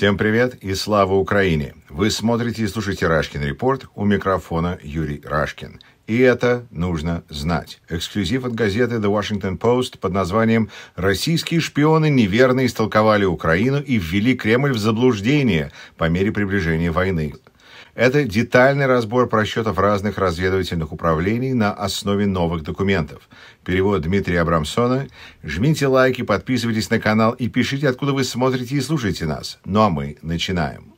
Всем привет и слава Украине! Вы смотрите и слушаете «Рашкин Репорт» у микрофона Юрий Рашкин. И это нужно знать. Эксклюзив от газеты The Washington Post под названием «Российские шпионы неверно истолковали Украину и ввели Кремль в заблуждение по мере приближения войны». Это детальный разбор просчетов разных разведывательных управлений на основе новых документов. Перевод Дмитрия Абрамсона. Жмите лайки, подписывайтесь на канал и пишите, откуда вы смотрите и слушаете нас. Ну а мы начинаем.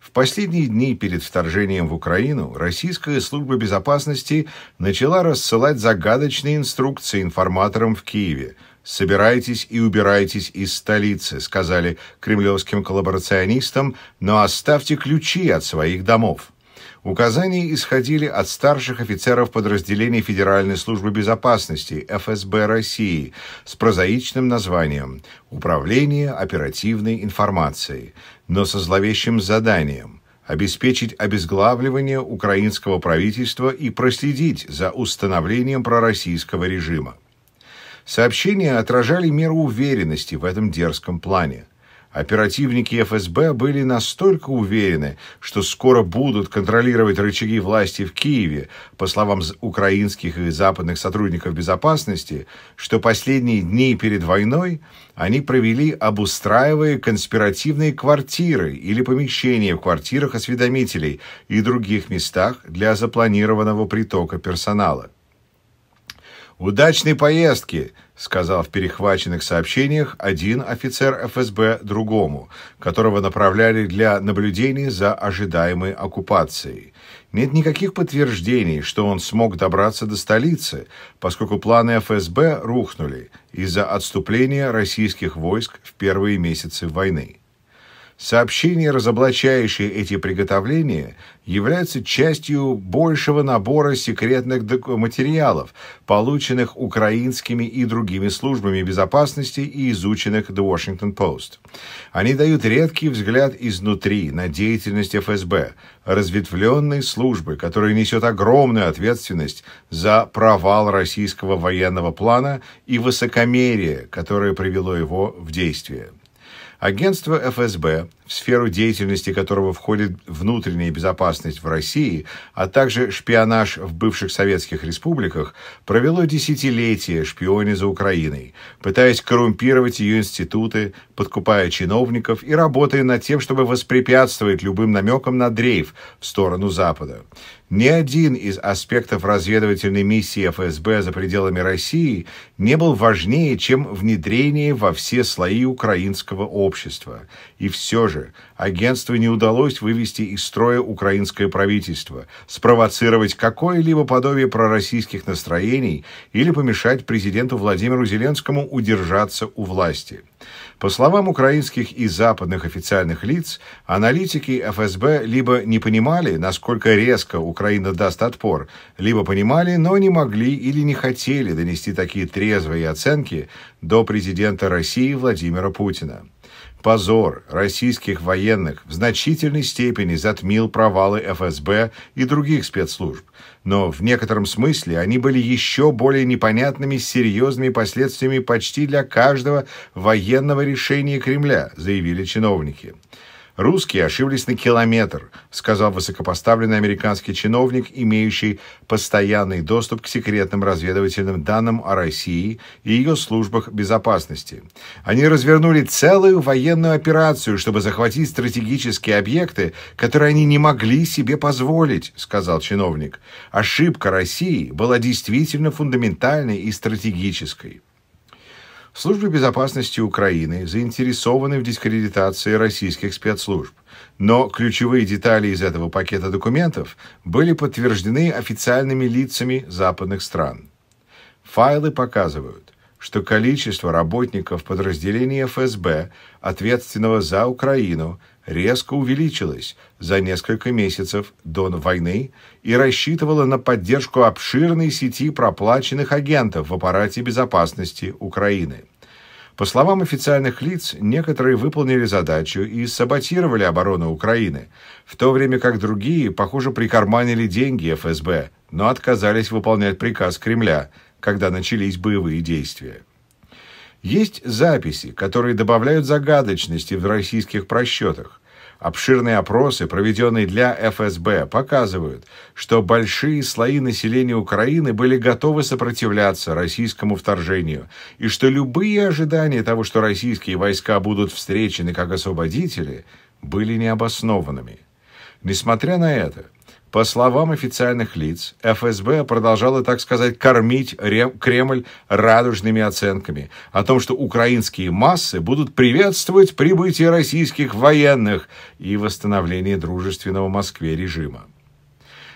В последние дни перед вторжением в Украину российская служба безопасности начала рассылать загадочные инструкции информаторам в Киеве – «Собирайтесь и убирайтесь из столицы», — сказали кремлевским коллаборационистам, «но оставьте ключи от своих домов». Указания исходили от старших офицеров подразделений Федеральной службы безопасности ФСБ России с прозаичным названием «Управление оперативной информацией», но со зловещим заданием обеспечить обезглавливание украинского правительства и проследить за установлением пророссийского режима. Сообщения отражали меру уверенности в этом дерзком плане. Оперативники ФСБ были настолько уверены, что скоро будут контролировать рычаги власти в Киеве, по словам украинских и западных сотрудников безопасности, что последние дни перед войной они провели, обустраивая конспиративные квартиры или помещения в квартирах осведомителей и других местах для запланированного притока персонала. «Удачной поездки!» — сказал в перехваченных сообщениях один офицер ФСБ другому, которого направляли для наблюдений за ожидаемой оккупацией. Нет никаких подтверждений, что он смог добраться до столицы, поскольку планы ФСБ рухнули из-за отступления российских войск в первые месяцы войны. Сообщения, разоблачающие эти приготовления, являются частью большего набора секретных материалов, полученных украинскими и другими службами безопасности и изученных The Washington Post. Они дают редкий взгляд изнутри на деятельность ФСБ, разветвленной службы, которая несет огромную ответственность за провал российского военного плана и высокомерие, которое привело его в действие. Агентство ФСБ в сферу деятельности которого входит внутренняя безопасность в России, а также шпионаж в бывших советских республиках, провело десятилетия шпионе за Украиной, пытаясь коррумпировать ее институты, подкупая чиновников и работая над тем, чтобы воспрепятствовать любым намекам на дрейф в сторону Запада. Ни один из аспектов разведывательной миссии ФСБ за пределами России не был важнее, чем внедрение во все слои украинского общества. И все же позже агентству не удалось вывести из строя украинское правительство, спровоцировать какое-либо подобие пророссийских настроений или помешать президенту Владимиру Зеленскому удержаться у власти. По словам украинских и западных официальных лиц, аналитики ФСБ либо не понимали, насколько резко Украина даст отпор, либо понимали, но не могли или не хотели донести такие трезвые оценки до президента России Владимира Путина. Позор российских военных в значительной степени затмил провалы ФСБ и других спецслужб, но в некотором смысле они были еще более непонятными серьезными последствиями почти для каждого военного решения Кремля, заявили чиновники. «Русские ошиблись на километр», — сказал высокопоставленный американский чиновник, имеющий постоянный доступ к секретным разведывательным данным о России и ее службах безопасности. «Они развернули целую военную операцию, чтобы захватить стратегические объекты, которые они не могли себе позволить», — сказал чиновник. «Ошибка России была действительно фундаментальной и стратегической». Службы безопасности Украины заинтересованы в дискредитации российских спецслужб, но ключевые детали из этого пакета документов были подтверждены официальными лицами западных стран. Файлы показывают, что количество работников подразделений ФСБ, ответственного за Украину, резко увеличилось за несколько месяцев до войны и рассчитывала на поддержку обширной сети проплаченных агентов в аппарате безопасности Украины. По словам официальных лиц, некоторые выполнили задачу и саботировали оборону Украины, в то время как другие, похоже, прикарманили деньги ФСБ, но отказались выполнять приказ Кремля, когда начались боевые действия. Есть записи, которые добавляют загадочности в российских просчетах. Обширные опросы, проведенные для ФСБ, показывают, что большие слои населения Украины были готовы сопротивляться российскому вторжению, и что любые ожидания того, что российские войска будут встречены как освободители, были необоснованными. Несмотря на это, по словам официальных лиц, ФСБ продолжала, так сказать, кормить Кремль радужными оценками о том, что украинские массы будут приветствовать прибытие российских военных и восстановление дружественного Москве режима.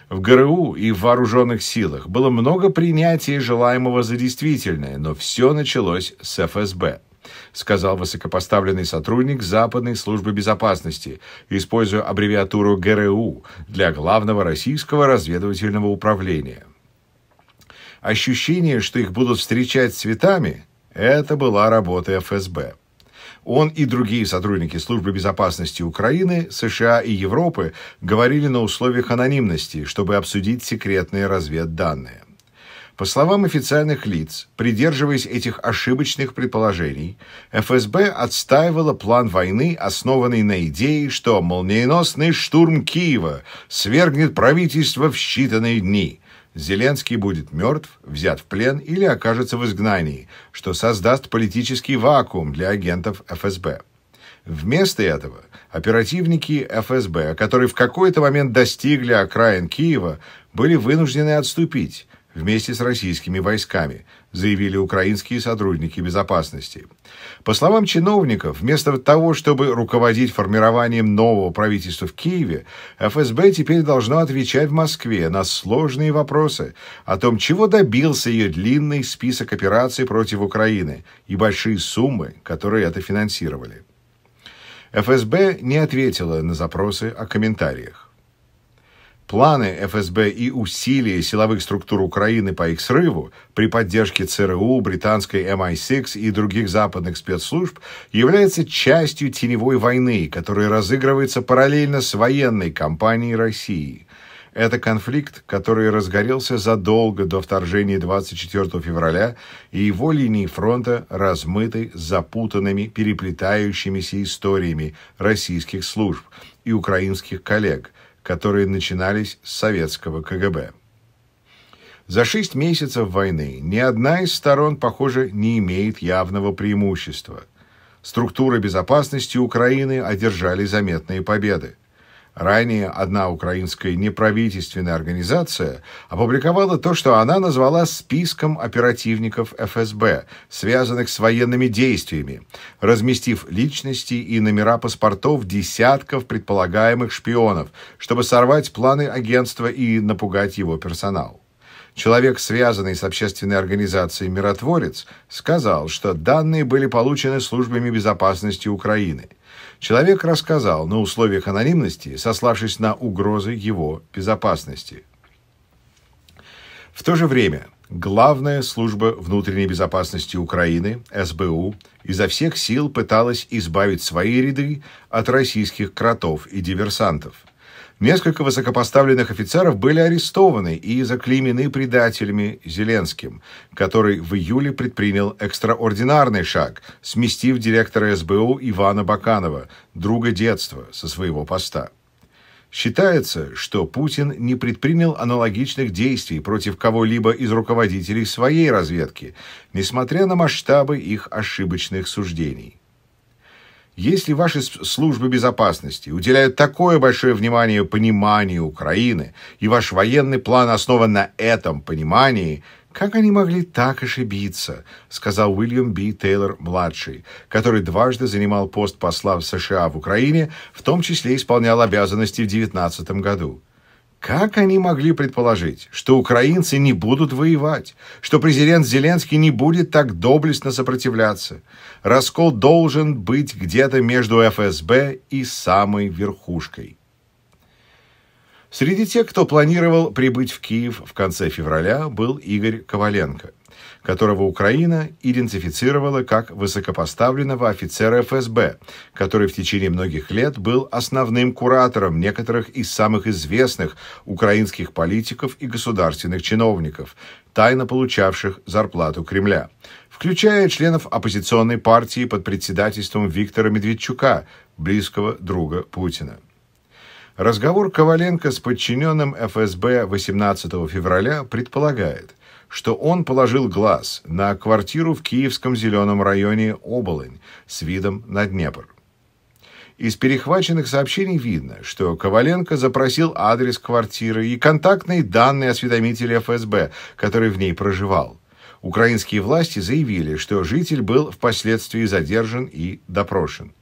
В ГРУ и в вооруженных силах было много принятия желаемого за действительное, но все началось с ФСБ сказал высокопоставленный сотрудник Западной службы безопасности, используя аббревиатуру ГРУ для главного российского разведывательного управления. Ощущение, что их будут встречать цветами, это была работа ФСБ. Он и другие сотрудники Службы безопасности Украины, США и Европы говорили на условиях анонимности, чтобы обсудить секретные разведданные. По словам официальных лиц, придерживаясь этих ошибочных предположений, ФСБ отстаивала план войны, основанный на идее, что молниеносный штурм Киева свергнет правительство в считанные дни. Зеленский будет мертв, взят в плен или окажется в изгнании, что создаст политический вакуум для агентов ФСБ. Вместо этого оперативники ФСБ, которые в какой-то момент достигли окраин Киева, были вынуждены отступить, вместе с российскими войсками, заявили украинские сотрудники безопасности. По словам чиновников, вместо того, чтобы руководить формированием нового правительства в Киеве, ФСБ теперь должно отвечать в Москве на сложные вопросы о том, чего добился ее длинный список операций против Украины и большие суммы, которые это финансировали. ФСБ не ответила на запросы о комментариях. Планы ФСБ и усилия силовых структур Украины по их срыву при поддержке ЦРУ, британской MI6 эм и других западных спецслужб являются частью теневой войны, которая разыгрывается параллельно с военной кампанией России. Это конфликт, который разгорелся задолго до вторжения 24 февраля, и его линии фронта размыты запутанными, переплетающимися историями российских служб и украинских коллег, которые начинались с советского КГБ. За шесть месяцев войны ни одна из сторон, похоже, не имеет явного преимущества. Структуры безопасности Украины одержали заметные победы. Ранее одна украинская неправительственная организация опубликовала то, что она назвала списком оперативников ФСБ, связанных с военными действиями, разместив личности и номера паспортов десятков предполагаемых шпионов, чтобы сорвать планы агентства и напугать его персонал. Человек, связанный с общественной организацией «Миротворец», сказал, что данные были получены службами безопасности Украины – Человек рассказал на условиях анонимности, сославшись на угрозы его безопасности. В то же время главная служба внутренней безопасности Украины, СБУ, изо всех сил пыталась избавить свои ряды от российских кротов и диверсантов – Несколько высокопоставленных офицеров были арестованы и заклеймены предателями Зеленским, который в июле предпринял экстраординарный шаг, сместив директора СБУ Ивана Баканова, друга детства, со своего поста. Считается, что Путин не предпринял аналогичных действий против кого-либо из руководителей своей разведки, несмотря на масштабы их ошибочных суждений. Если ваши службы безопасности уделяют такое большое внимание пониманию Украины, и ваш военный план основан на этом понимании, как они могли так ошибиться, сказал Уильям Б. Тейлор-младший, который дважды занимал пост посла в США в Украине, в том числе исполнял обязанности в 2019 году. Как они могли предположить, что украинцы не будут воевать, что президент Зеленский не будет так доблестно сопротивляться? раскол должен быть где-то между ФСБ и самой верхушкой. Среди тех, кто планировал прибыть в Киев в конце февраля, был Игорь Коваленко – которого Украина идентифицировала как высокопоставленного офицера ФСБ, который в течение многих лет был основным куратором некоторых из самых известных украинских политиков и государственных чиновников, тайно получавших зарплату Кремля, включая членов оппозиционной партии под председательством Виктора Медведчука, близкого друга Путина. Разговор Коваленко с подчиненным ФСБ 18 февраля предполагает – что он положил глаз на квартиру в киевском зеленом районе Оболонь с видом на Днепр. Из перехваченных сообщений видно, что Коваленко запросил адрес квартиры и контактные данные осведомителя ФСБ, который в ней проживал. Украинские власти заявили, что житель был впоследствии задержан и допрошен.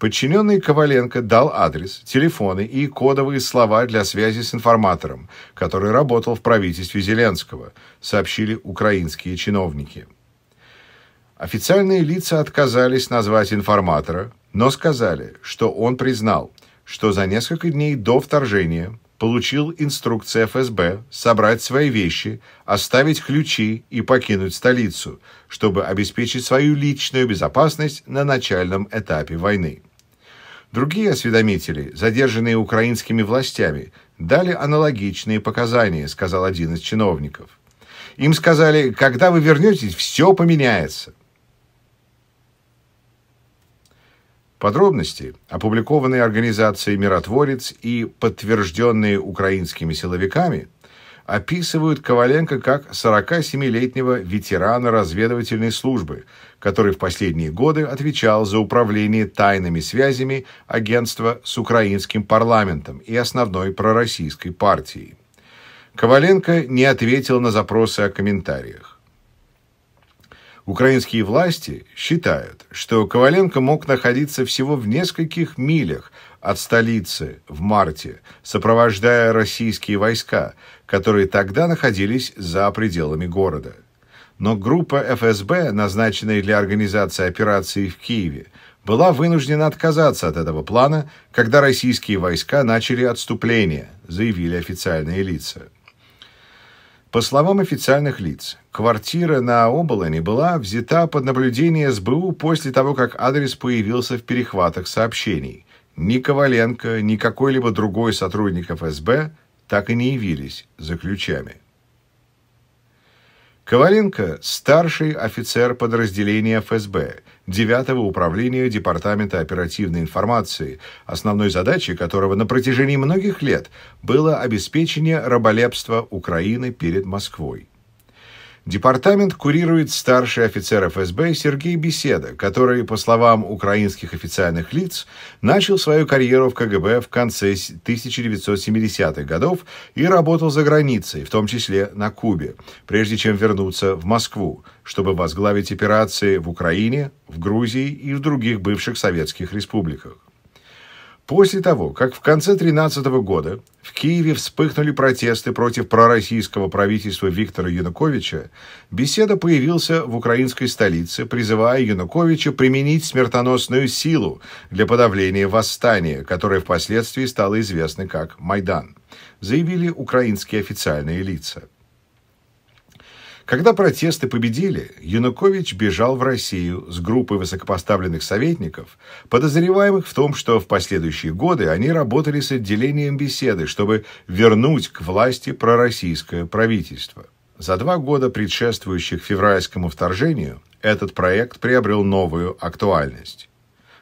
Подчиненный Коваленко дал адрес, телефоны и кодовые слова для связи с информатором, который работал в правительстве Зеленского, сообщили украинские чиновники. Официальные лица отказались назвать информатора, но сказали, что он признал, что за несколько дней до вторжения получил инструкции ФСБ собрать свои вещи, оставить ключи и покинуть столицу, чтобы обеспечить свою личную безопасность на начальном этапе войны. Другие осведомители, задержанные украинскими властями, дали аналогичные показания, сказал один из чиновников. Им сказали, когда вы вернетесь, все поменяется. Подробности, опубликованные организацией «Миротворец» и подтвержденные украинскими силовиками – описывают Коваленко как 47-летнего ветерана разведывательной службы, который в последние годы отвечал за управление тайными связями агентства с украинским парламентом и основной пророссийской партией. Коваленко не ответил на запросы о комментариях. Украинские власти считают, что Коваленко мог находиться всего в нескольких милях от столицы в марте, сопровождая российские войска, которые тогда находились за пределами города. Но группа ФСБ, назначенная для организации операции в Киеве, была вынуждена отказаться от этого плана, когда российские войска начали отступление, заявили официальные лица. По словам официальных лиц, квартира на Оболоне была взята под наблюдение СБУ после того, как адрес появился в перехватах сообщений. Ни Коваленко, ни какой-либо другой сотрудник ФСБ так и не явились за ключами. Коваленко – старший офицер подразделения ФСБ, 9-го управления Департамента оперативной информации, основной задачей которого на протяжении многих лет было обеспечение раболепства Украины перед Москвой. Департамент курирует старший офицер ФСБ Сергей Беседа, который, по словам украинских официальных лиц, начал свою карьеру в КГБ в конце 1970-х годов и работал за границей, в том числе на Кубе, прежде чем вернуться в Москву, чтобы возглавить операции в Украине, в Грузии и в других бывших советских республиках. После того, как в конце 2013 года в Киеве вспыхнули протесты против пророссийского правительства Виктора Януковича, беседа появился в украинской столице, призывая Януковича применить смертоносную силу для подавления восстания, которое впоследствии стало известно как «Майдан», заявили украинские официальные лица. Когда протесты победили, Янукович бежал в Россию с группой высокопоставленных советников, подозреваемых в том, что в последующие годы они работали с отделением беседы, чтобы вернуть к власти пророссийское правительство. За два года, предшествующих февральскому вторжению, этот проект приобрел новую актуальность.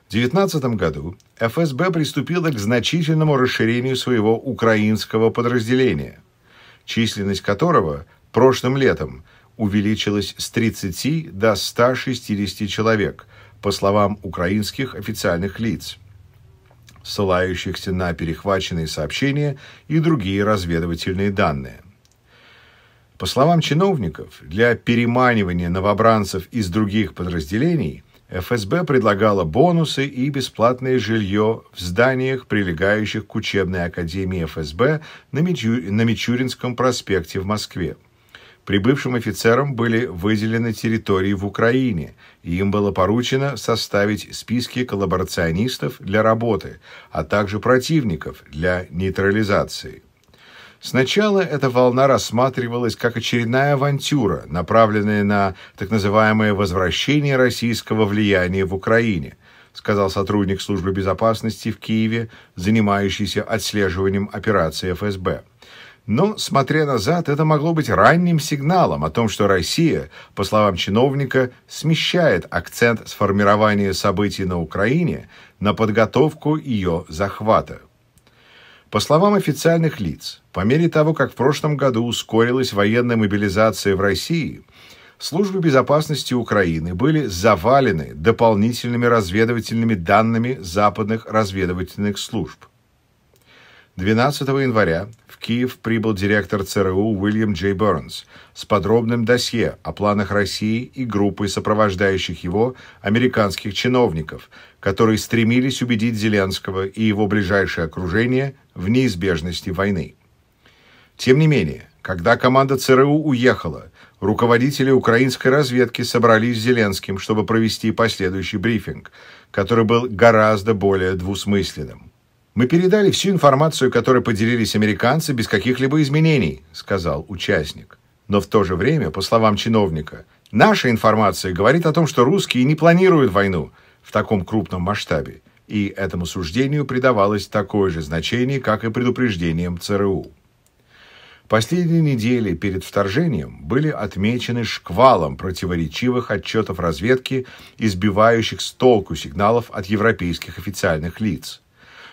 В 19 году ФСБ приступила к значительному расширению своего украинского подразделения, численность которого прошлым летом – увеличилось с 30 до 160 человек, по словам украинских официальных лиц, ссылающихся на перехваченные сообщения и другие разведывательные данные. По словам чиновников, для переманивания новобранцев из других подразделений ФСБ предлагала бонусы и бесплатное жилье в зданиях, прилегающих к учебной академии ФСБ на, Мичуринском проспекте в Москве. Прибывшим офицерам были выделены территории в Украине, и им было поручено составить списки коллаборационистов для работы, а также противников для нейтрализации. Сначала эта волна рассматривалась как очередная авантюра, направленная на так называемое «возвращение российского влияния в Украине», сказал сотрудник службы безопасности в Киеве, занимающийся отслеживанием операции ФСБ. Но, смотря назад, это могло быть ранним сигналом о том, что Россия, по словам чиновника, смещает акцент с формирования событий на Украине на подготовку ее захвата. По словам официальных лиц, по мере того, как в прошлом году ускорилась военная мобилизация в России, службы безопасности Украины были завалены дополнительными разведывательными данными западных разведывательных служб. 12 января в Киев прибыл директор ЦРУ Уильям Джей Бернс с подробным досье о планах России и группы сопровождающих его американских чиновников, которые стремились убедить Зеленского и его ближайшее окружение в неизбежности войны. Тем не менее, когда команда ЦРУ уехала, руководители украинской разведки собрались с Зеленским, чтобы провести последующий брифинг, который был гораздо более двусмысленным. Мы передали всю информацию, которой поделились американцы, без каких-либо изменений, сказал участник. Но в то же время, по словам чиновника, наша информация говорит о том, что русские не планируют войну в таком крупном масштабе, и этому суждению придавалось такое же значение, как и предупреждениям ЦРУ. Последние недели перед вторжением были отмечены шквалом противоречивых отчетов разведки, избивающих с толку сигналов от европейских официальных лиц –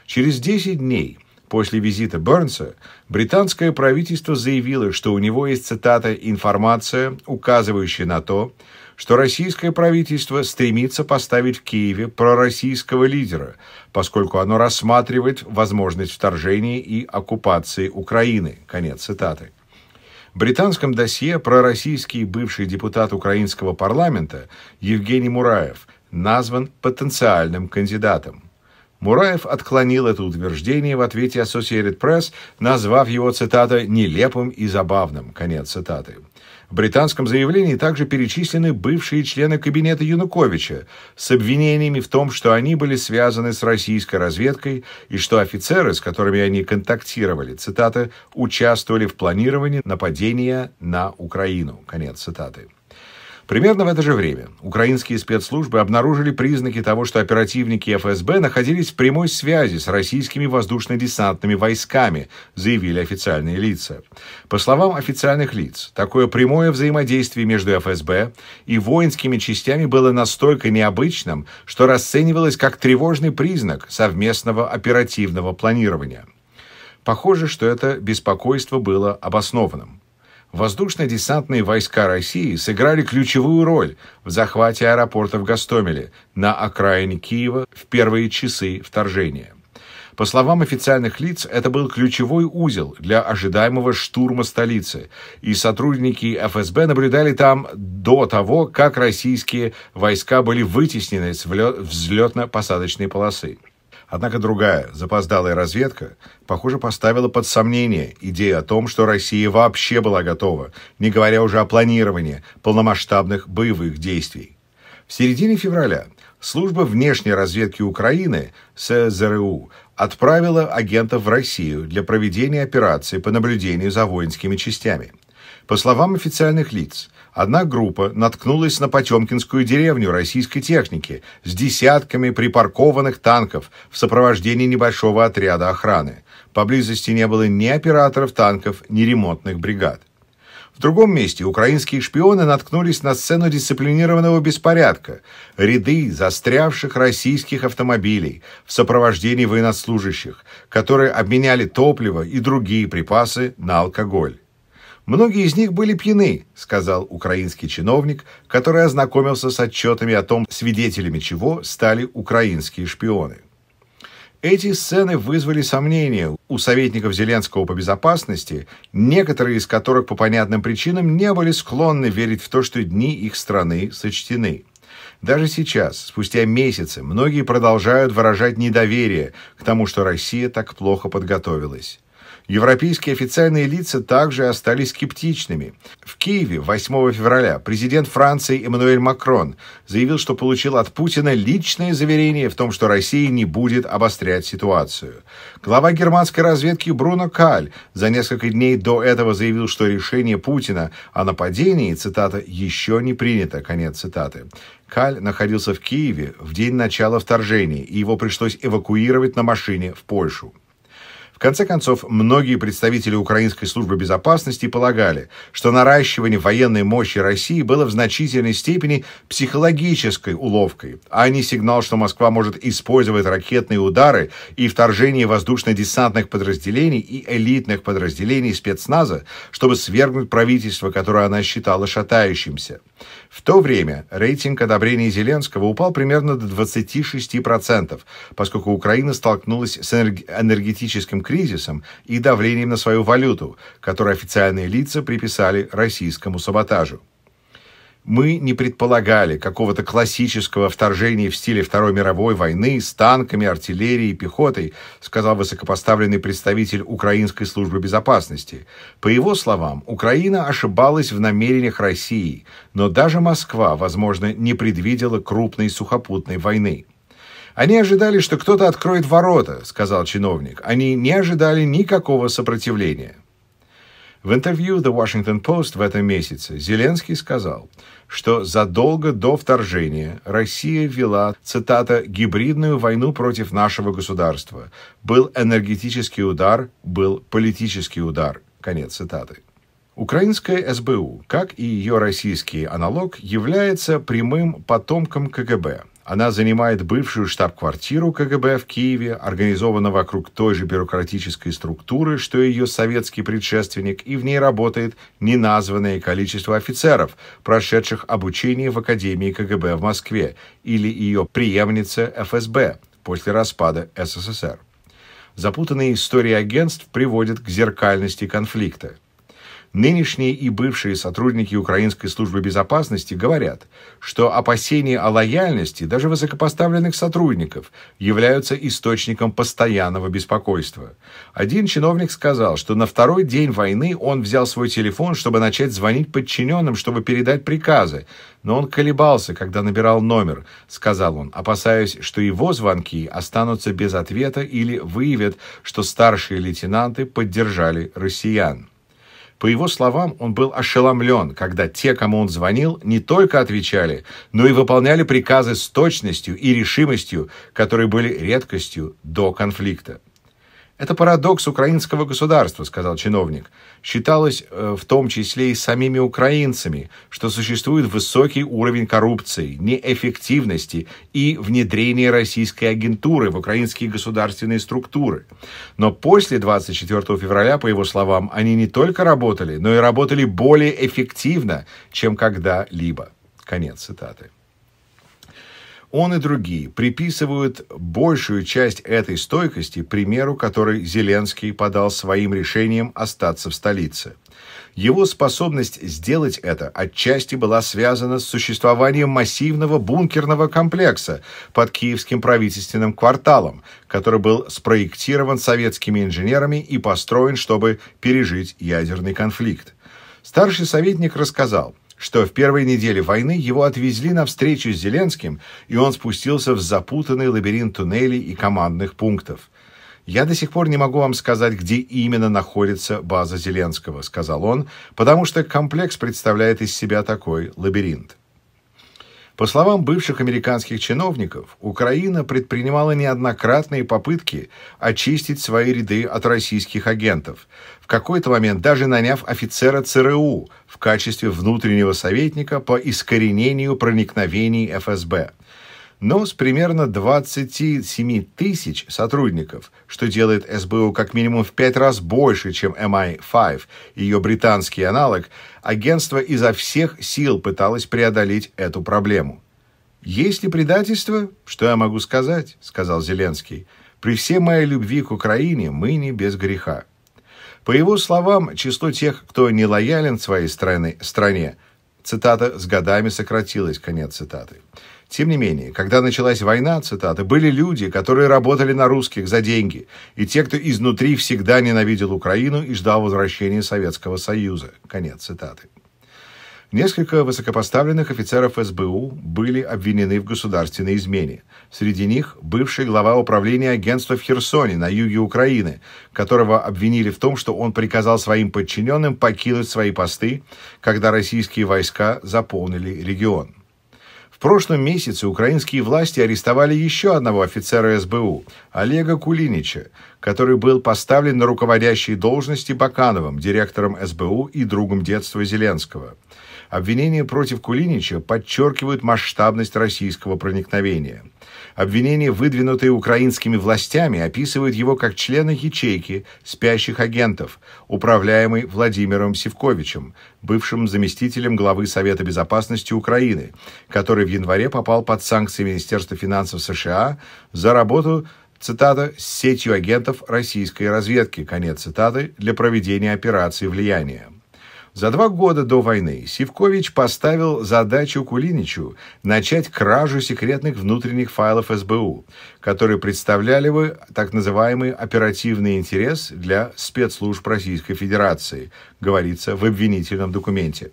Через 10 дней после визита Бернса британское правительство заявило, что у него есть, цитата, «информация, указывающая на то, что российское правительство стремится поставить в Киеве пророссийского лидера, поскольку оно рассматривает возможность вторжения и оккупации Украины». Конец цитаты. В британском досье пророссийский бывший депутат украинского парламента Евгений Мураев назван потенциальным кандидатом. Мураев отклонил это утверждение в ответе Associated Press, назвав его, цитата, «нелепым и забавным», конец цитаты. В британском заявлении также перечислены бывшие члены кабинета Януковича с обвинениями в том, что они были связаны с российской разведкой и что офицеры, с которыми они контактировали, цитата, «участвовали в планировании нападения на Украину». Конец цитаты. Примерно в это же время украинские спецслужбы обнаружили признаки того, что оперативники ФСБ находились в прямой связи с российскими воздушно-десантными войсками, заявили официальные лица. По словам официальных лиц, такое прямое взаимодействие между ФСБ и воинскими частями было настолько необычным, что расценивалось как тревожный признак совместного оперативного планирования. Похоже, что это беспокойство было обоснованным. Воздушно-десантные войска России сыграли ключевую роль в захвате аэропорта в Гастомеле на окраине Киева в первые часы вторжения. По словам официальных лиц, это был ключевой узел для ожидаемого штурма столицы, и сотрудники ФСБ наблюдали там до того, как российские войска были вытеснены с взлетно-посадочной полосы. Однако другая, запоздалая разведка, похоже, поставила под сомнение идею о том, что Россия вообще была готова, не говоря уже о планировании полномасштабных боевых действий. В середине февраля служба внешней разведки Украины, СЗРУ, отправила агентов в Россию для проведения операции по наблюдению за воинскими частями – по словам официальных лиц, одна группа наткнулась на Потемкинскую деревню российской техники с десятками припаркованных танков в сопровождении небольшого отряда охраны. Поблизости не было ни операторов танков, ни ремонтных бригад. В другом месте украинские шпионы наткнулись на сцену дисциплинированного беспорядка, ряды застрявших российских автомобилей в сопровождении военнослужащих, которые обменяли топливо и другие припасы на алкоголь. Многие из них были пьяны, сказал украинский чиновник, который ознакомился с отчетами о том, свидетелями чего стали украинские шпионы. Эти сцены вызвали сомнения у советников Зеленского по безопасности, некоторые из которых по понятным причинам не были склонны верить в то, что дни их страны сочтены. Даже сейчас, спустя месяцы, многие продолжают выражать недоверие к тому, что Россия так плохо подготовилась. Европейские официальные лица также остались скептичными. В Киеве 8 февраля президент Франции Эммануэль Макрон заявил, что получил от Путина личное заверение в том, что Россия не будет обострять ситуацию. Глава германской разведки Бруно Каль за несколько дней до этого заявил, что решение Путина о нападении, цитата, «еще не принято», конец цитаты. Каль находился в Киеве в день начала вторжения, и его пришлось эвакуировать на машине в Польшу. В конце концов, многие представители Украинской службы безопасности полагали, что наращивание военной мощи России было в значительной степени психологической уловкой, а не сигнал, что Москва может использовать ракетные удары и вторжение воздушно-десантных подразделений и элитных подразделений спецназа, чтобы свергнуть правительство, которое она считала шатающимся. В то время рейтинг одобрения Зеленского упал примерно до 26%, поскольку Украина столкнулась с энергетическим кризисом и давлением на свою валюту, которую официальные лица приписали российскому саботажу. Мы не предполагали какого-то классического вторжения в стиле Второй мировой войны с танками, артиллерией и пехотой, сказал высокопоставленный представитель Украинской службы безопасности. По его словам, Украина ошибалась в намерениях России, но даже Москва, возможно, не предвидела крупной сухопутной войны. «Они ожидали, что кто-то откроет ворота», — сказал чиновник. «Они не ожидали никакого сопротивления». В интервью The Washington Post в этом месяце Зеленский сказал – что задолго до вторжения Россия вела, цитата, «гибридную войну против нашего государства. Был энергетический удар, был политический удар». Конец цитаты. Украинская СБУ, как и ее российский аналог, является прямым потомком КГБ – она занимает бывшую штаб-квартиру КГБ в Киеве, организована вокруг той же бюрократической структуры, что и ее советский предшественник, и в ней работает неназванное количество офицеров, прошедших обучение в Академии КГБ в Москве или ее преемница ФСБ после распада СССР. Запутанные истории агентств приводят к зеркальности конфликта – Нынешние и бывшие сотрудники Украинской службы безопасности говорят, что опасения о лояльности даже высокопоставленных сотрудников являются источником постоянного беспокойства. Один чиновник сказал, что на второй день войны он взял свой телефон, чтобы начать звонить подчиненным, чтобы передать приказы, но он колебался, когда набирал номер, сказал он, опасаясь, что его звонки останутся без ответа или выявят, что старшие лейтенанты поддержали россиян. По его словам, он был ошеломлен, когда те, кому он звонил, не только отвечали, но и выполняли приказы с точностью и решимостью, которые были редкостью до конфликта. «Это парадокс украинского государства», — сказал чиновник. «Считалось э, в том числе и самими украинцами, что существует высокий уровень коррупции, неэффективности и внедрения российской агентуры в украинские государственные структуры. Но после 24 февраля, по его словам, они не только работали, но и работали более эффективно, чем когда-либо». Конец цитаты. Он и другие приписывают большую часть этой стойкости примеру, который Зеленский подал своим решением остаться в столице. Его способность сделать это отчасти была связана с существованием массивного бункерного комплекса под киевским правительственным кварталом, который был спроектирован советскими инженерами и построен, чтобы пережить ядерный конфликт. Старший советник рассказал – что в первой неделе войны его отвезли на встречу с Зеленским, и он спустился в запутанный лабиринт туннелей и командных пунктов. «Я до сих пор не могу вам сказать, где именно находится база Зеленского», — сказал он, «потому что комплекс представляет из себя такой лабиринт». По словам бывших американских чиновников, Украина предпринимала неоднократные попытки очистить свои ряды от российских агентов, в какой-то момент даже наняв офицера ЦРУ в качестве внутреннего советника по искоренению проникновений ФСБ но с примерно 27 тысяч сотрудников, что делает СБУ как минимум в пять раз больше, чем MI5, эм ее британский аналог, агентство изо всех сил пыталось преодолеть эту проблему. «Есть ли предательство? Что я могу сказать?» – сказал Зеленский. «При всей моей любви к Украине мы не без греха». По его словам, число тех, кто не лоялен своей страны, стране, цитата, «с годами сократилось», конец цитаты. Тем не менее, когда началась война, цитаты были люди, которые работали на русских за деньги, и те, кто изнутри всегда ненавидел Украину и ждал возвращения Советского Союза. Конец цитаты. Несколько высокопоставленных офицеров СБУ были обвинены в государственной измене. Среди них бывший глава управления агентства в Херсоне на юге Украины, которого обвинили в том, что он приказал своим подчиненным покинуть свои посты, когда российские войска заполнили регион. В прошлом месяце украинские власти арестовали еще одного офицера СБУ, Олега Кулинича, который был поставлен на руководящие должности Бакановым, директором СБУ и другом детства Зеленского. Обвинения против Кулинича подчеркивают масштабность российского проникновения – Обвинения, выдвинутые украинскими властями, описывают его как члена ячейки спящих агентов, управляемой Владимиром Сивковичем, бывшим заместителем главы Совета безопасности Украины, который в январе попал под санкции Министерства финансов США за работу цитата, «с сетью агентов российской разведки», конец цитаты, для проведения операции влияния. За два года до войны Сивкович поставил задачу Кулиничу начать кражу секретных внутренних файлов СБУ, которые представляли бы так называемый оперативный интерес для спецслужб Российской Федерации, говорится в обвинительном документе.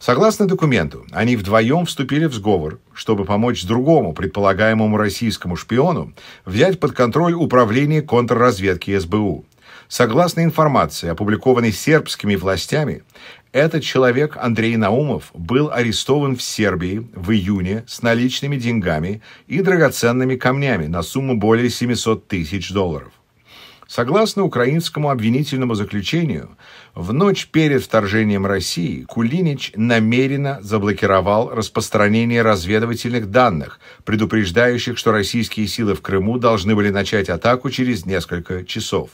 Согласно документу, они вдвоем вступили в сговор, чтобы помочь другому предполагаемому российскому шпиону взять под контроль управление контрразведки СБУ. Согласно информации, опубликованной сербскими властями, этот человек, Андрей Наумов, был арестован в Сербии в июне с наличными деньгами и драгоценными камнями на сумму более 700 тысяч долларов. Согласно украинскому обвинительному заключению, в ночь перед вторжением России Кулинич намеренно заблокировал распространение разведывательных данных, предупреждающих, что российские силы в Крыму должны были начать атаку через несколько часов.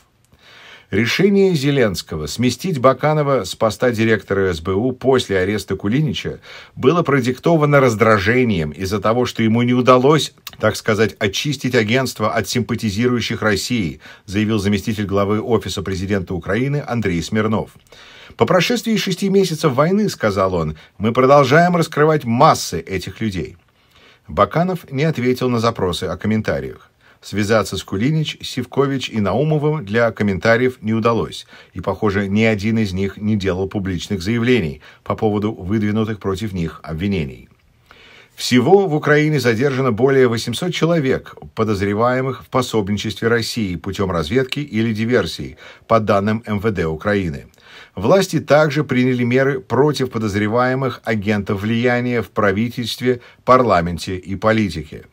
Решение Зеленского сместить Баканова с поста директора СБУ после ареста Кулинича было продиктовано раздражением из-за того, что ему не удалось, так сказать, очистить агентство от симпатизирующих России, заявил заместитель главы Офиса президента Украины Андрей Смирнов. По прошествии шести месяцев войны, сказал он, мы продолжаем раскрывать массы этих людей. Баканов не ответил на запросы о комментариях. Связаться с Кулинич, Сивкович и Наумовым для комментариев не удалось, и, похоже, ни один из них не делал публичных заявлений по поводу выдвинутых против них обвинений. Всего в Украине задержано более 800 человек, подозреваемых в пособничестве России путем разведки или диверсии, по данным МВД Украины. Власти также приняли меры против подозреваемых агентов влияния в правительстве, парламенте и политике.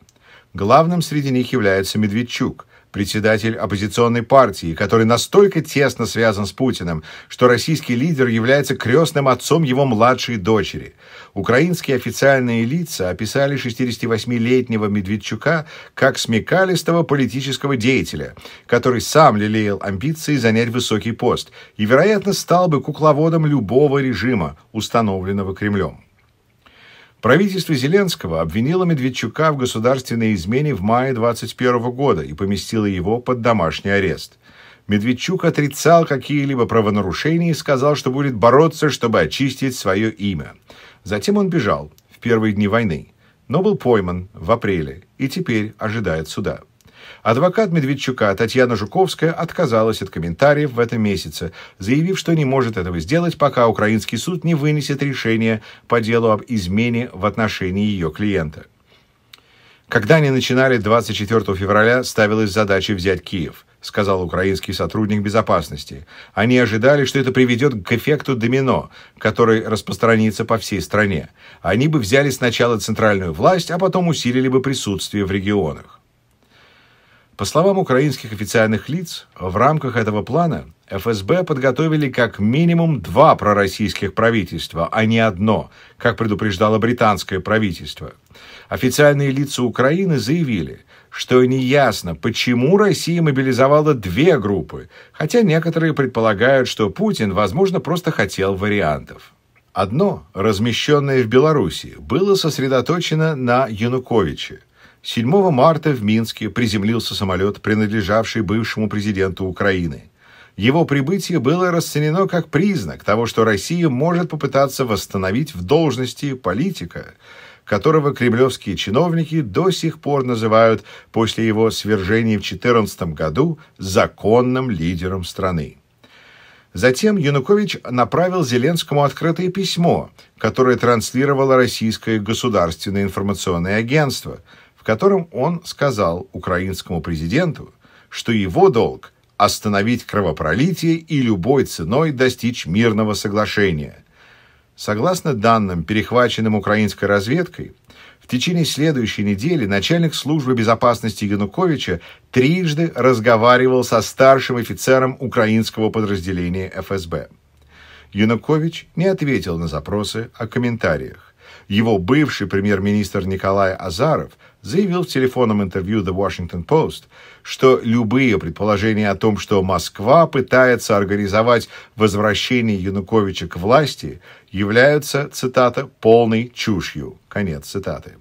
Главным среди них является Медведчук, председатель оппозиционной партии, который настолько тесно связан с Путиным, что российский лидер является крестным отцом его младшей дочери. Украинские официальные лица описали 68-летнего Медведчука как смекалистого политического деятеля, который сам лелеял амбиции занять высокий пост и, вероятно, стал бы кукловодом любого режима, установленного Кремлем. Правительство Зеленского обвинило Медведчука в государственной измене в мае 2021 года и поместило его под домашний арест. Медведчук отрицал какие-либо правонарушения и сказал, что будет бороться, чтобы очистить свое имя. Затем он бежал в первые дни войны, но был пойман в апреле и теперь ожидает суда. Адвокат Медведчука Татьяна Жуковская отказалась от комментариев в этом месяце, заявив, что не может этого сделать, пока украинский суд не вынесет решение по делу об измене в отношении ее клиента. Когда они начинали 24 февраля, ставилась задача взять Киев, сказал украинский сотрудник безопасности. Они ожидали, что это приведет к эффекту домино, который распространится по всей стране. Они бы взяли сначала центральную власть, а потом усилили бы присутствие в регионах. По словам украинских официальных лиц, в рамках этого плана ФСБ подготовили как минимум два пророссийских правительства, а не одно, как предупреждало британское правительство. Официальные лица Украины заявили, что неясно, почему Россия мобилизовала две группы, хотя некоторые предполагают, что Путин, возможно, просто хотел вариантов. Одно, размещенное в Беларуси, было сосредоточено на Януковиче – 7 марта в Минске приземлился самолет, принадлежавший бывшему президенту Украины. Его прибытие было расценено как признак того, что Россия может попытаться восстановить в должности политика, которого кремлевские чиновники до сих пор называют после его свержения в 2014 году законным лидером страны. Затем Янукович направил Зеленскому открытое письмо, которое транслировало российское государственное информационное агентство – в котором он сказал украинскому президенту, что его долг – остановить кровопролитие и любой ценой достичь мирного соглашения. Согласно данным, перехваченным украинской разведкой, в течение следующей недели начальник службы безопасности Януковича трижды разговаривал со старшим офицером украинского подразделения ФСБ. Янукович не ответил на запросы о комментариях. Его бывший премьер-министр Николай Азаров – заявил в телефонном интервью The Washington Post, что любые предположения о том, что Москва пытается организовать возвращение Януковича к власти, являются, цитата, «полной чушью». Конец цитаты.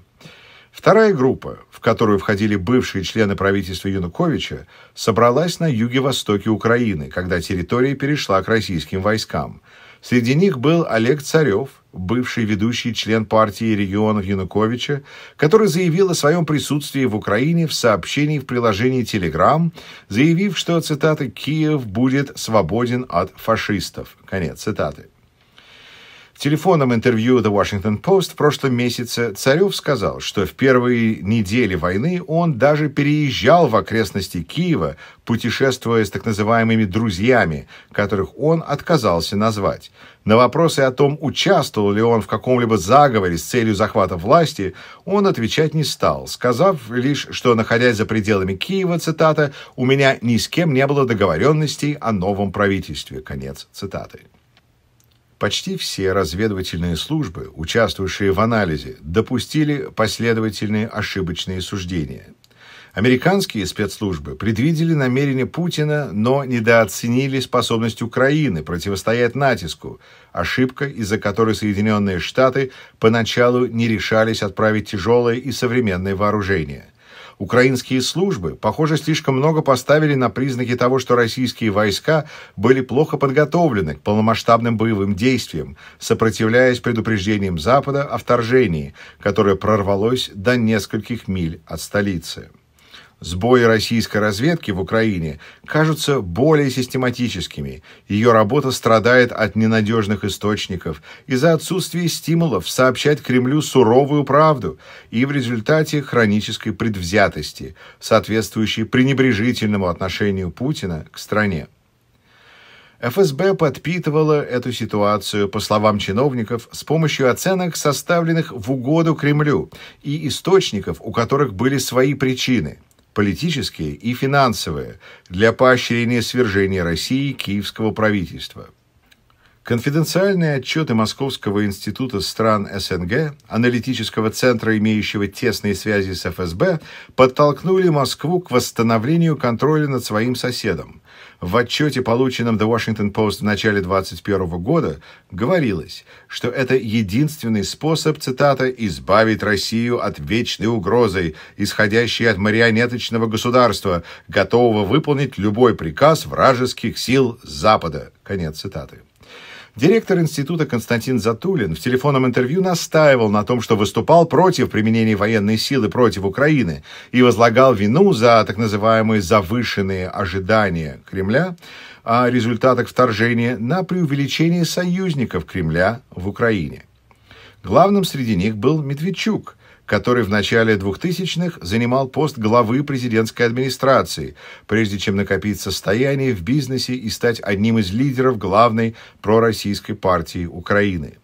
Вторая группа, в которую входили бывшие члены правительства Януковича, собралась на юге-востоке Украины, когда территория перешла к российским войскам – Среди них был Олег Царев, бывший ведущий член партии регионов Януковича, который заявил о своем присутствии в Украине в сообщении в приложении Telegram, заявив, что, цитата, «Киев будет свободен от фашистов». Конец цитаты. В телефонном интервью The Washington Post в прошлом месяце Царев сказал, что в первые недели войны он даже переезжал в окрестности Киева, путешествуя с так называемыми «друзьями», которых он отказался назвать. На вопросы о том, участвовал ли он в каком-либо заговоре с целью захвата власти, он отвечать не стал, сказав лишь, что, находясь за пределами Киева, цитата, «у меня ни с кем не было договоренностей о новом правительстве», конец цитаты. Почти все разведывательные службы, участвующие в анализе, допустили последовательные ошибочные суждения. Американские спецслужбы предвидели намерения Путина, но недооценили способность Украины противостоять натиску, ошибка, из-за которой Соединенные Штаты поначалу не решались отправить тяжелое и современное вооружение. Украинские службы, похоже, слишком много поставили на признаки того, что российские войска были плохо подготовлены к полномасштабным боевым действиям, сопротивляясь предупреждениям Запада о вторжении, которое прорвалось до нескольких миль от столицы. Сбои российской разведки в Украине кажутся более систематическими. Ее работа страдает от ненадежных источников из-за отсутствия стимулов сообщать Кремлю суровую правду и в результате хронической предвзятости, соответствующей пренебрежительному отношению Путина к стране. ФСБ подпитывала эту ситуацию, по словам чиновников, с помощью оценок, составленных в угоду Кремлю, и источников, у которых были свои причины – политические и финансовые для поощрения свержения России киевского правительства. Конфиденциальные отчеты Московского института стран СНГ, аналитического центра, имеющего тесные связи с ФСБ, подтолкнули Москву к восстановлению контроля над своим соседом. В отчете, полученном The Washington Post в начале 2021 года, говорилось, что это единственный способ, цитата, «избавить Россию от вечной угрозы, исходящей от марионеточного государства, готового выполнить любой приказ вражеских сил Запада». Конец цитаты. Директор института Константин Затулин в телефонном интервью настаивал на том, что выступал против применения военной силы против Украины и возлагал вину за так называемые завышенные ожидания Кремля о результатах вторжения на преувеличение союзников Кремля в Украине. Главным среди них был Медведчук – который в начале 2000-х занимал пост главы президентской администрации, прежде чем накопить состояние в бизнесе и стать одним из лидеров главной пророссийской партии Украины.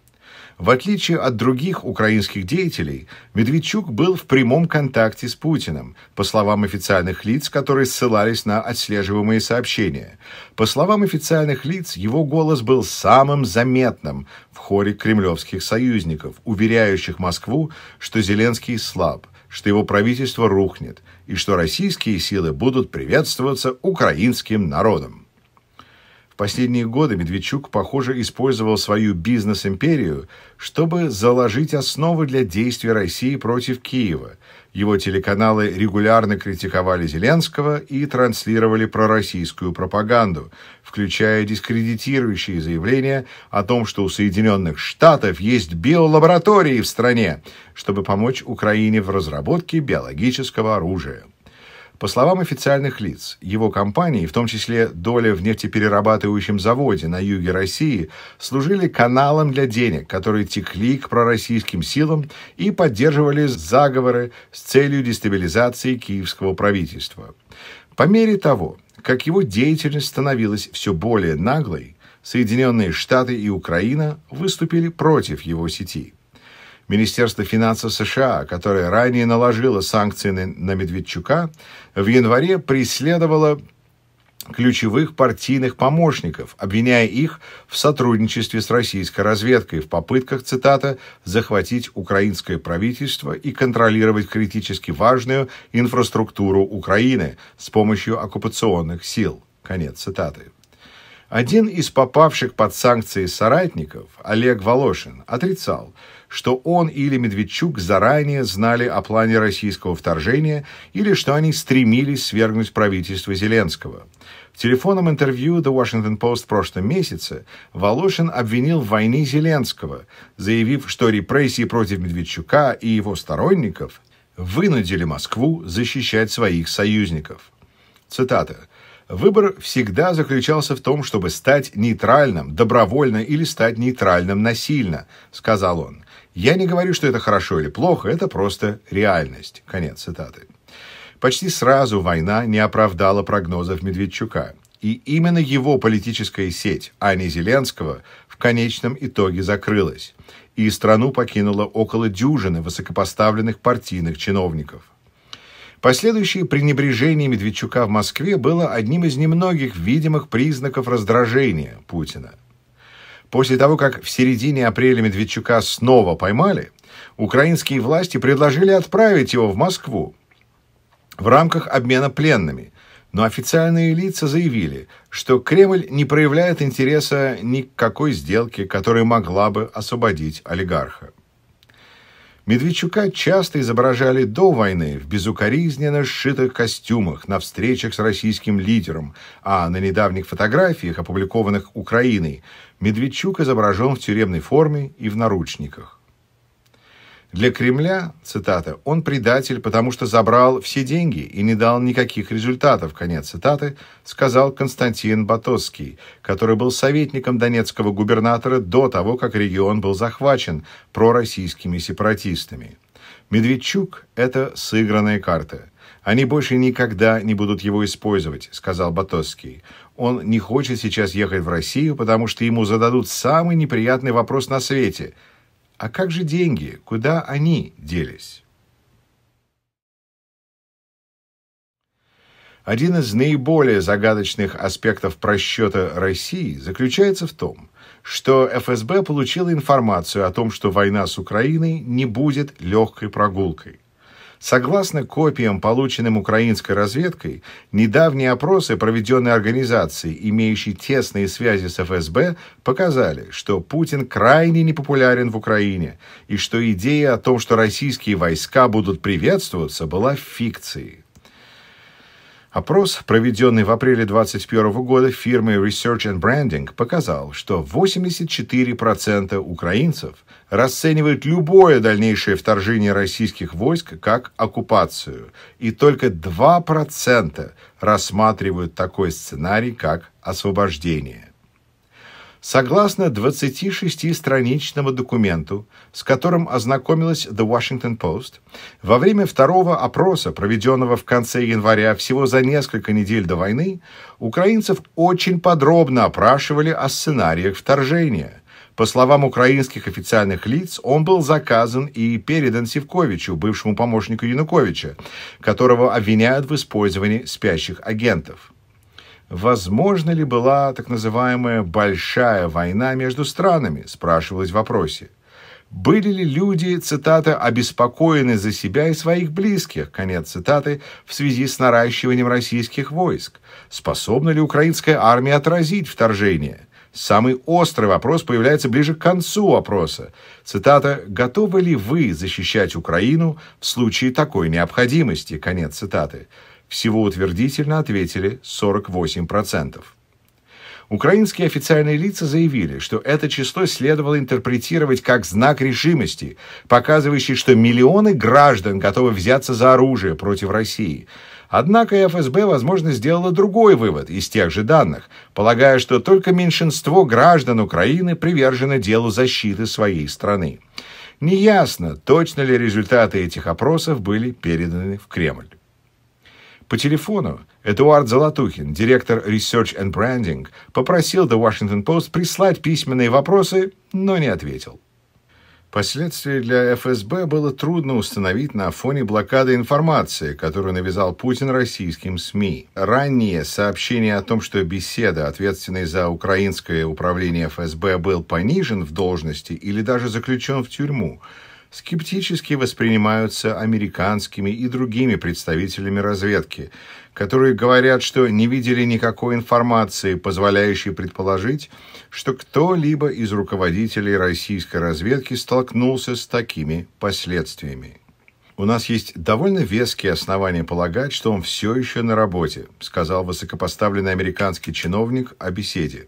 В отличие от других украинских деятелей, Медведчук был в прямом контакте с Путиным, по словам официальных лиц, которые ссылались на отслеживаемые сообщения. По словам официальных лиц, его голос был самым заметным в хоре кремлевских союзников, уверяющих Москву, что Зеленский слаб – что его правительство рухнет и что российские силы будут приветствоваться украинским народом последние годы Медведчук, похоже, использовал свою бизнес-империю, чтобы заложить основы для действий России против Киева. Его телеканалы регулярно критиковали Зеленского и транслировали пророссийскую пропаганду, включая дискредитирующие заявления о том, что у Соединенных Штатов есть биолаборатории в стране, чтобы помочь Украине в разработке биологического оружия. По словам официальных лиц, его компании, в том числе доля в нефтеперерабатывающем заводе на юге России, служили каналом для денег, которые текли к пророссийским силам и поддерживали заговоры с целью дестабилизации киевского правительства. По мере того, как его деятельность становилась все более наглой, Соединенные Штаты и Украина выступили против его сети – Министерство финансов США, которое ранее наложило санкции на Медведчука, в январе преследовало ключевых партийных помощников, обвиняя их в сотрудничестве с российской разведкой в попытках, цитата, «захватить украинское правительство и контролировать критически важную инфраструктуру Украины с помощью оккупационных сил». Конец цитаты. Один из попавших под санкции соратников, Олег Волошин, отрицал – что он или Медведчук заранее знали о плане российского вторжения или что они стремились свергнуть правительство Зеленского. В телефонном интервью The Washington Post в прошлом месяце Волошин обвинил в войне Зеленского, заявив, что репрессии против Медведчука и его сторонников вынудили Москву защищать своих союзников. Цитата. Выбор всегда заключался в том, чтобы стать нейтральным добровольно или стать нейтральным насильно, сказал он. Я не говорю, что это хорошо или плохо, это просто реальность. Конец цитаты. Почти сразу война не оправдала прогнозов Медведчука. И именно его политическая сеть, а не Зеленского, в конечном итоге закрылась. И страну покинуло около дюжины высокопоставленных партийных чиновников. Последующее пренебрежение Медведчука в Москве было одним из немногих видимых признаков раздражения Путина – После того, как в середине апреля Медведчука снова поймали, украинские власти предложили отправить его в Москву в рамках обмена пленными, но официальные лица заявили, что Кремль не проявляет интереса ни к какой сделке, которая могла бы освободить олигарха. Медведчука часто изображали до войны в безукоризненно сшитых костюмах на встречах с российским лидером, а на недавних фотографиях, опубликованных Украиной, Медведчук изображен в тюремной форме и в наручниках. Для Кремля, цитата, «он предатель, потому что забрал все деньги и не дал никаких результатов», конец цитаты, сказал Константин Батоцкий, который был советником донецкого губернатора до того, как регион был захвачен пророссийскими сепаратистами. Медведчук – это сыгранная карта. Они больше никогда не будут его использовать, сказал Батоцкий. Он не хочет сейчас ехать в Россию, потому что ему зададут самый неприятный вопрос на свете – а как же деньги? Куда они делись? Один из наиболее загадочных аспектов просчета России заключается в том, что ФСБ получила информацию о том, что война с Украиной не будет легкой прогулкой – Согласно копиям, полученным украинской разведкой, недавние опросы, проведенные организацией, имеющей тесные связи с ФСБ, показали, что Путин крайне непопулярен в Украине и что идея о том, что российские войска будут приветствоваться, была фикцией. Опрос, проведенный в апреле 2021 года фирмой Research and Branding, показал, что 84% украинцев расценивают любое дальнейшее вторжение российских войск как оккупацию, и только 2% рассматривают такой сценарий как освобождение. Согласно 26-страничному документу, с которым ознакомилась The Washington Post, во время второго опроса, проведенного в конце января всего за несколько недель до войны, украинцев очень подробно опрашивали о сценариях вторжения. По словам украинских официальных лиц, он был заказан и передан Сивковичу, бывшему помощнику Януковича, которого обвиняют в использовании спящих агентов возможно ли была так называемая «большая война между странами», спрашивалось в вопросе. Были ли люди, цитата, «обеспокоены за себя и своих близких», конец цитаты, в связи с наращиванием российских войск? Способна ли украинская армия отразить вторжение? Самый острый вопрос появляется ближе к концу опроса. Цитата «Готовы ли вы защищать Украину в случае такой необходимости?» Конец цитаты. Всего утвердительно ответили 48%. Украинские официальные лица заявили, что это число следовало интерпретировать как знак решимости, показывающий, что миллионы граждан готовы взяться за оружие против России. Однако ФСБ, возможно, сделала другой вывод из тех же данных, полагая, что только меньшинство граждан Украины привержено делу защиты своей страны. Неясно, точно ли результаты этих опросов были переданы в Кремль. По телефону Эдуард Золотухин, директор Research and Branding, попросил The Washington Post прислать письменные вопросы, но не ответил. Последствия для ФСБ было трудно установить на фоне блокады информации, которую навязал Путин российским СМИ. Ранние сообщения о том, что беседа, ответственный за украинское управление ФСБ, был понижен в должности или даже заключен в тюрьму – скептически воспринимаются американскими и другими представителями разведки, которые говорят, что не видели никакой информации, позволяющей предположить, что кто-либо из руководителей российской разведки столкнулся с такими последствиями. «У нас есть довольно веские основания полагать, что он все еще на работе», сказал высокопоставленный американский чиновник о беседе.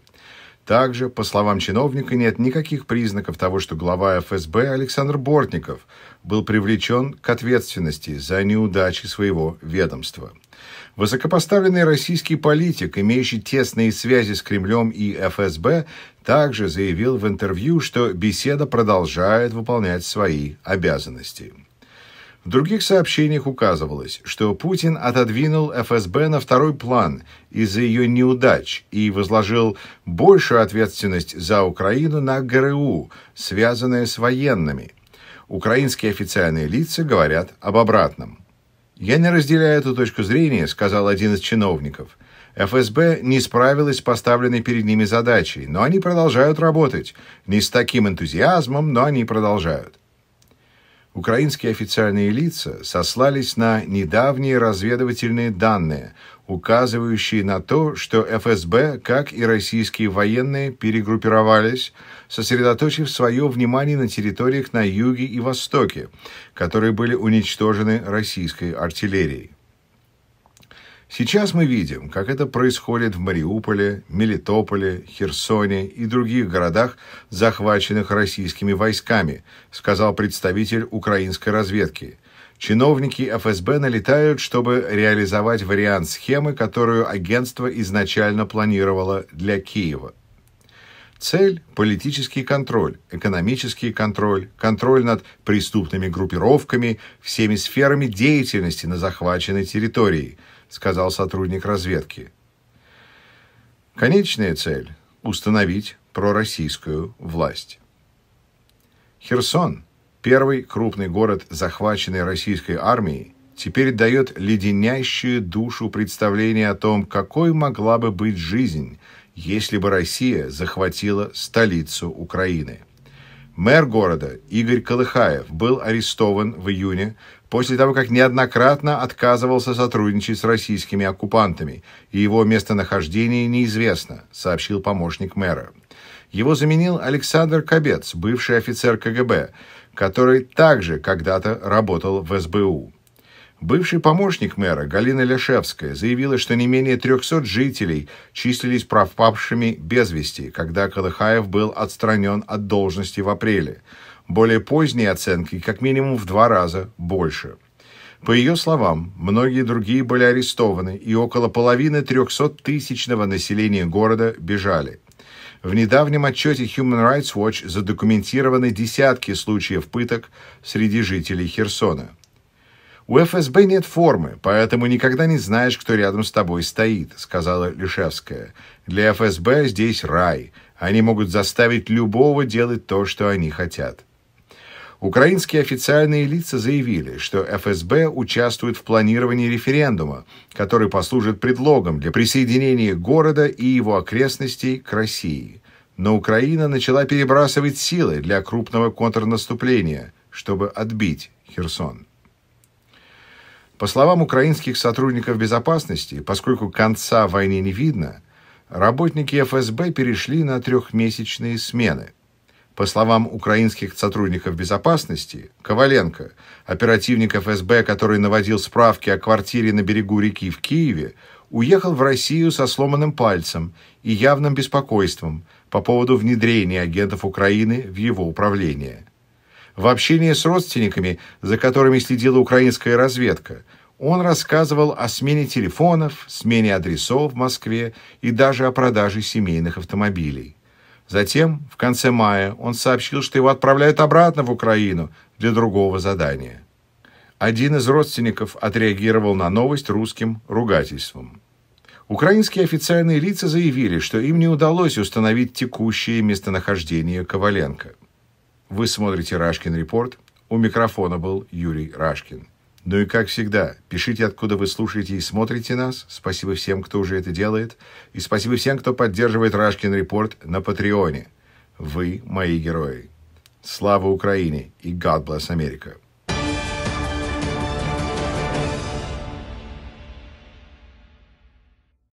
Также, по словам чиновника, нет никаких признаков того, что глава ФСБ Александр Бортников был привлечен к ответственности за неудачи своего ведомства. Высокопоставленный российский политик, имеющий тесные связи с Кремлем и ФСБ, также заявил в интервью, что беседа продолжает выполнять свои обязанности. В других сообщениях указывалось, что Путин отодвинул ФСБ на второй план из-за ее неудач и возложил большую ответственность за Украину на ГРУ, связанное с военными. Украинские официальные лица говорят об обратном. «Я не разделяю эту точку зрения», — сказал один из чиновников. ФСБ не справилась с поставленной перед ними задачей, но они продолжают работать. Не с таким энтузиазмом, но они продолжают. Украинские официальные лица сослались на недавние разведывательные данные, указывающие на то, что ФСБ, как и российские военные, перегруппировались, сосредоточив свое внимание на территориях на юге и востоке, которые были уничтожены российской артиллерией. Сейчас мы видим, как это происходит в Мариуполе, Мелитополе, Херсоне и других городах, захваченных российскими войсками, сказал представитель украинской разведки. Чиновники ФСБ налетают, чтобы реализовать вариант схемы, которую агентство изначально планировало для Киева. Цель – политический контроль, экономический контроль, контроль над преступными группировками, всеми сферами деятельности на захваченной территории – сказал сотрудник разведки. Конечная цель – установить пророссийскую власть. Херсон, первый крупный город, захваченный российской армией, теперь дает леденящую душу представление о том, какой могла бы быть жизнь, если бы Россия захватила столицу Украины. Мэр города Игорь Колыхаев был арестован в июне после того, как неоднократно отказывался сотрудничать с российскими оккупантами, и его местонахождение неизвестно, сообщил помощник мэра. Его заменил Александр Кобец, бывший офицер КГБ, который также когда-то работал в СБУ. Бывший помощник мэра Галина Ляшевская заявила, что не менее 300 жителей числились пропавшими без вести, когда Калыхаев был отстранен от должности в апреле – более поздние оценки как минимум в два раза больше. По ее словам, многие другие были арестованы, и около половины 300-тысячного населения города бежали. В недавнем отчете Human Rights Watch задокументированы десятки случаев пыток среди жителей Херсона. «У ФСБ нет формы, поэтому никогда не знаешь, кто рядом с тобой стоит», — сказала Люшевская. «Для ФСБ здесь рай. Они могут заставить любого делать то, что они хотят». Украинские официальные лица заявили, что ФСБ участвует в планировании референдума, который послужит предлогом для присоединения города и его окрестностей к России. Но Украина начала перебрасывать силы для крупного контрнаступления, чтобы отбить Херсон. По словам украинских сотрудников безопасности, поскольку конца войны не видно, работники ФСБ перешли на трехмесячные смены – по словам украинских сотрудников безопасности, Коваленко, оперативник ФСБ, который наводил справки о квартире на берегу реки в Киеве, уехал в Россию со сломанным пальцем и явным беспокойством по поводу внедрения агентов Украины в его управление. В общении с родственниками, за которыми следила украинская разведка, он рассказывал о смене телефонов, смене адресов в Москве и даже о продаже семейных автомобилей. Затем, в конце мая, он сообщил, что его отправляют обратно в Украину для другого задания. Один из родственников отреагировал на новость русским ругательством. Украинские официальные лица заявили, что им не удалось установить текущее местонахождение Коваленко. Вы смотрите «Рашкин репорт». У микрофона был Юрий Рашкин. Ну и как всегда, пишите, откуда вы слушаете и смотрите нас. Спасибо всем, кто уже это делает. И спасибо всем, кто поддерживает Рашкин Репорт на Патреоне. Вы мои герои. Слава Украине и God bless America.